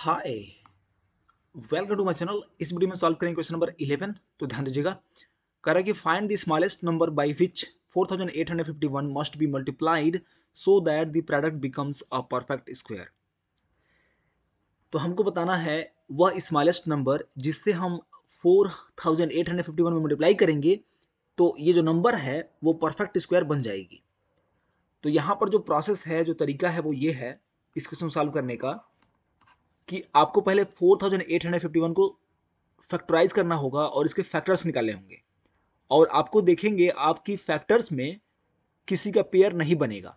hi welcome to my channel इस video में solve करेंगे क्वेश्चन नंबर 11 तो ध्यान दीजिएगा कह रहा है कि find the smallest number by which 4851 must be multiplied so that the product becomes a perfect square तो हमको बताना है वह स्मॉलेस्ट नंबर जिससे हम 4851 में मल्टीप्लाई करेंगे तो ये जो नंबर है वो परफेक्ट स्क्वायर बन जाएगी तो यहाँ पर जो प्रोसेस है जो तरीका है वो ये है इस क्वेश्चन सॉल्व करने का कि आपको पहले 4851 को फैक्टराइज करना होगा और इसके फैक्टर्स निकालने होंगे और आपको देखेंगे आपकी फैक्टर्स में किसी का पेयर नहीं बनेगा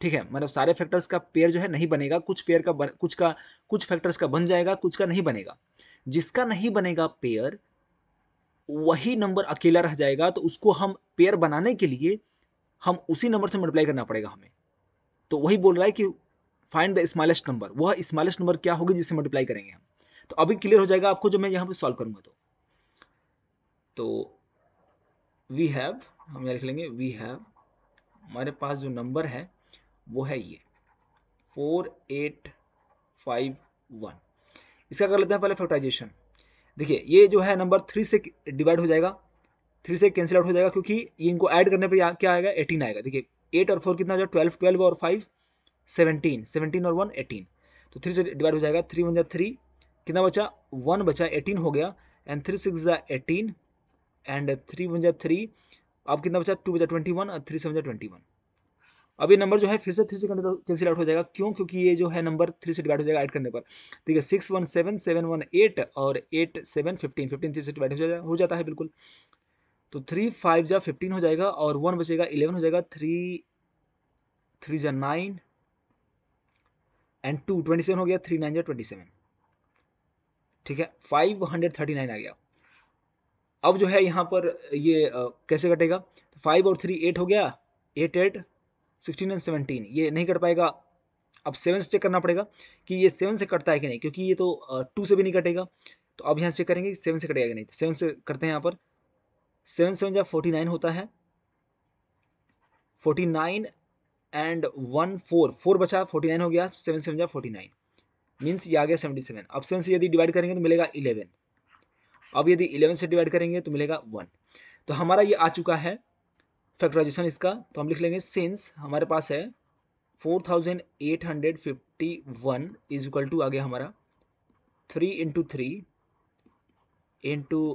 ठीक है मतलब सारे फैक्टर्स का पेयर जो है नहीं बनेगा कुछ पेयर का बन, कुछ का कुछ फैक्टर्स का बन जाएगा कुछ का नहीं बनेगा जिसका नहीं बनेगा पेयर वही नंबर अकेला रह जाएगा तो उसको हम पेयर बनाने के लिए हम उसी नंबर से मल्टीप्लाई करना पड़ेगा हमें तो वही बोल रहा है कि फाइंड द स्मॉलेस्ट नंबर वह स्मॉलेस्ट नंबर क्या होगी जिससे मल्टीप्लाई करेंगे हम तो अभी क्लियर हो जाएगा आपको जो मैं यहाँ पे सॉल्व करूंगा तो तो वी हैव हम यहाँ लिख लेंगे वी हैव हमारे पास जो नंबर है वो है ये फोर एट फाइव वन इसका कर लेते हैं पहले फैक्टराइजेशन देखिए ये जो है नंबर थ्री से डिवाइड हो जाएगा थ्री से कैंसिल आउट हो जाएगा क्योंकि इनको ऐड करने पे क्या आएगा एटीन आएगा देखिए एट और फोर कितना हो जाएगा ट्वेल्व ट्वेल्व और फाइव सेवनटीन सेवनटीन और वन एटीन तो थ्री से डिवाइड हो जाएगा थ्री वन जै थ्री कितना बचा वन बचा एटीन हो गया एंड थ्री सिक्स जै एटीन एंड थ्री वन जै थ्री अब कितना बचा टू बचा ट्वेंटी वन और थ्री सेवन जै ट्वेंटी वन अब ये नंबर जो है फिर से थ्री से कैंसिल आउट हो जाएगा क्यों क्योंकि ये जो है नंबर थ्री से डिवाइड हो जाएगा ऐड करने पर ठीक है six one seven seven one eight और eight seven fifteen fifteen three से डिवाइड हो जाएगा हो जाता है बिल्कुल तो थ्री फाइव जै फिफ्टीन हो जाएगा और वन बचेगा इलेवन हो जाएगा थ्री थ्री जै nine and two twenty seven हो गया थ्री नाइन जो ट्वेंटी सेवन ठीक है फाइव हंड्रेड थर्टी नाइन आ गया अब जो है यहाँ पर ये आ, कैसे कटेगा तो फाइव और थ्री एट हो गया eight eight sixteen and seventeen ये नहीं कट पाएगा अब सेवन से चेक करना पड़ेगा कि ये सेवन से कटता है कि नहीं क्योंकि ये तो टू से भी नहीं कटेगा तो अब यहाँ चेक करेंगे सेवन से कटेगा कि नहीं सेवन तो से करते हैं यहाँ पर सेवन सेवन जब फोर्टी नाइन होता है forty nine and one four four बचा फोर्टी नाइन हो गया सेवन सेवन जा फोर्टी नाइन मीन्स ये आ गया सेवेंटी सेवन अब सेवन से यदि डिवाइड करेंगे तो मिलेगा इलेवन अब यदि इलेवन से डिवाइड करेंगे तो मिलेगा वन तो हमारा ये आ चुका है फैक्टराइजेशन इसका तो हम लिख लेंगे सिंस हमारे पास है four thousand eight hundred fifty one is equal to आ गया हमारा three into three into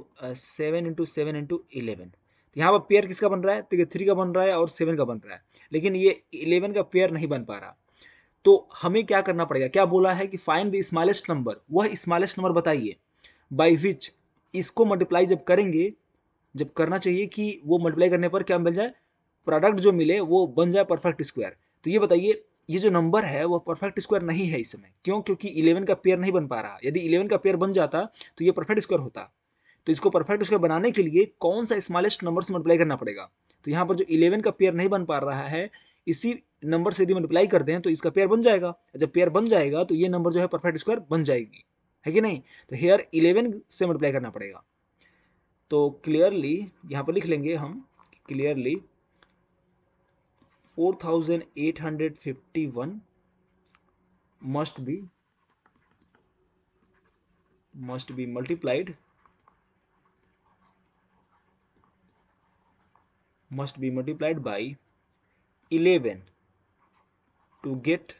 seven into seven into eleven यहाँ पर पेयर किसका बन रहा है तो ये थ्री का बन रहा है और सेवन का बन रहा है लेकिन ये इलेवन का पेयर नहीं बन पा रहा तो हमें क्या करना पड़ेगा क्या बोला है कि फाइंड द स्मॉलेस्ट नंबर वह स्मॉलेस्ट नंबर बताइए बाई विच इसको मल्टीप्लाई जब करेंगे जब करना चाहिए कि वो मल्टीप्लाई करने पर क्या मिल जाए प्रोडक्ट जो मिले वो बन जाए परफेक्ट स्क्वायर तो ये बताइए ये जो नंबर है वो परफेक्ट स्क्वायर नहीं है इस समय क्यों क्योंकि इलेवन का पेयर नहीं बन पा रहा यदि इलेवन का पेयर बन जाता तो ये परफेक्ट स्क्वायर होता तो इसको परफेक्ट उसके बनाने के लिए कौन सा स्मॉलेस्ट नंबर से मल्टीप्लाई करना पड़ेगा तो यहाँ पर जो इलेवन का पेयर नहीं बन पा रहा है इसी नंबर से यदि मल्टीप्लाई करते हैं तो इसका पेयर बन जाएगा जब पेयर बन जाएगा तो ये नंबर जो है परफेक्ट स्क्वायर बन जाएगी है कि नहीं तो हेयर इलेवन से मल्टीप्लाई करना पड़ेगा तो क्लियरली यहाँ पर लिख लेंगे हम clearly four thousand eight hundred fifty one must be must be multiplied must be multiplied by 11 to get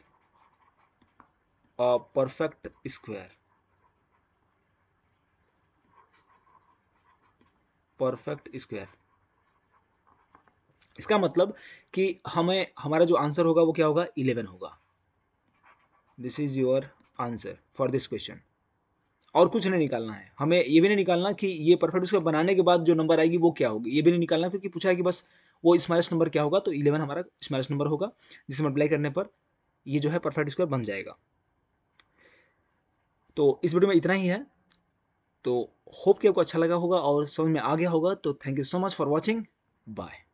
a perfect square perfect square इसका मतलब कि हमें हमारा जो आंसर होगा वो क्या होगा इलेवन होगा this is your answer for this question और कुछ नहीं निकालना है हमें ये भी नहीं निकालना कि ये परफेक्ट उसका बनाने के बाद जो नंबर आएगी वो क्या होगी ये भी नहीं निकालना क्योंकि पूछा है कि बस वो स्मॉलेस्ट नंबर क्या होगा तो इलेवन हमारा स्मॉलेस्ट नंबर होगा जिसे मल्टीप्लाई करने पर ये जो है परफेक्ट स्क्वायर बन जाएगा तो इस वीडियो में इतना ही है तो होप कि आपको अच्छा लगा होगा और समझ में आ गया होगा तो thank you so much for watching bye